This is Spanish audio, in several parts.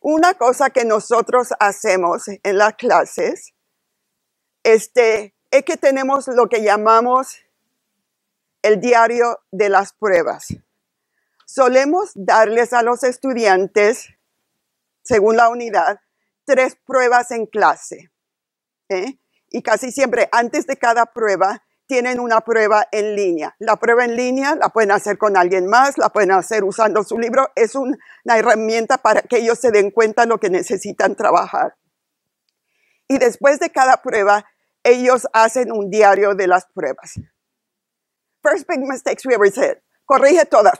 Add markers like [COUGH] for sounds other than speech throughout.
una cosa que nosotros hacemos en las clases este, es que tenemos lo que llamamos el diario de las pruebas. Solemos darles a los estudiantes, según la unidad, tres pruebas en clase. ¿eh? Y casi siempre antes de cada prueba tienen una prueba en línea. La prueba en línea la pueden hacer con alguien más, la pueden hacer usando su libro. Es una herramienta para que ellos se den cuenta de lo que necesitan trabajar. Y después de cada prueba, ellos hacen un diario de las pruebas. First big mistakes we ever said. Corrige todas.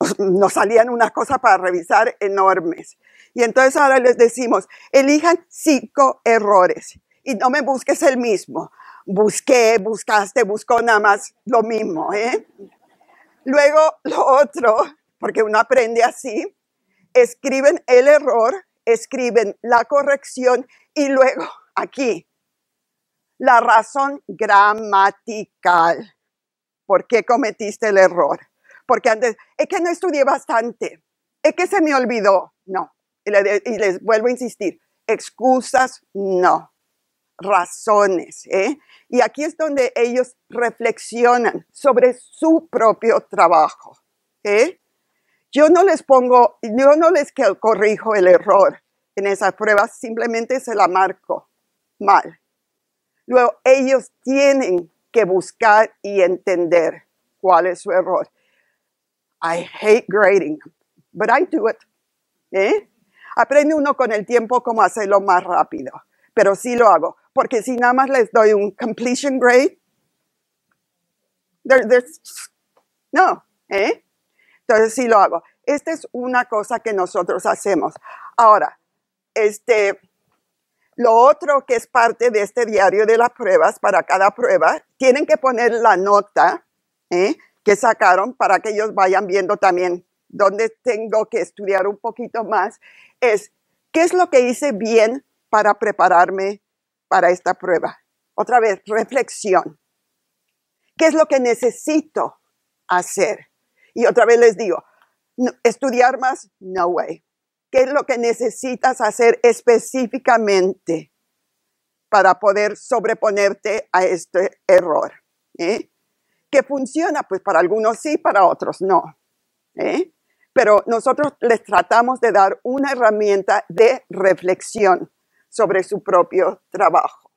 [LAUGHS] Nos salían unas cosas para revisar enormes. Y entonces ahora les decimos, elijan cinco errores y no me busques el mismo busqué, buscaste, buscó nada más lo mismo. ¿eh? Luego, lo otro, porque uno aprende así, escriben el error, escriben la corrección y luego aquí, la razón gramatical. ¿Por qué cometiste el error? Porque antes, es que no estudié bastante, es que se me olvidó. No, y les vuelvo a insistir, excusas no razones. ¿eh? Y aquí es donde ellos reflexionan sobre su propio trabajo. ¿eh? Yo no les pongo, yo no les corrijo el error en esas pruebas, simplemente se la marco mal. Luego, ellos tienen que buscar y entender cuál es su error. I hate grading, but I do it. ¿eh? Aprende uno con el tiempo cómo hacerlo más rápido, pero sí lo hago porque si nada más les doy un completion grade, no, ¿eh? Entonces sí lo hago. Esta es una cosa que nosotros hacemos. Ahora, este, lo otro que es parte de este diario de las pruebas, para cada prueba, tienen que poner la nota ¿eh? que sacaron para que ellos vayan viendo también dónde tengo que estudiar un poquito más. Es, ¿qué es lo que hice bien para prepararme para esta prueba. Otra vez, reflexión. ¿Qué es lo que necesito hacer? Y otra vez les digo, estudiar más, no way. ¿Qué es lo que necesitas hacer específicamente para poder sobreponerte a este error? que ¿Eh? ¿Qué funciona? Pues para algunos sí, para otros no. ¿Eh? Pero nosotros les tratamos de dar una herramienta de reflexión sobre su propio trabajo.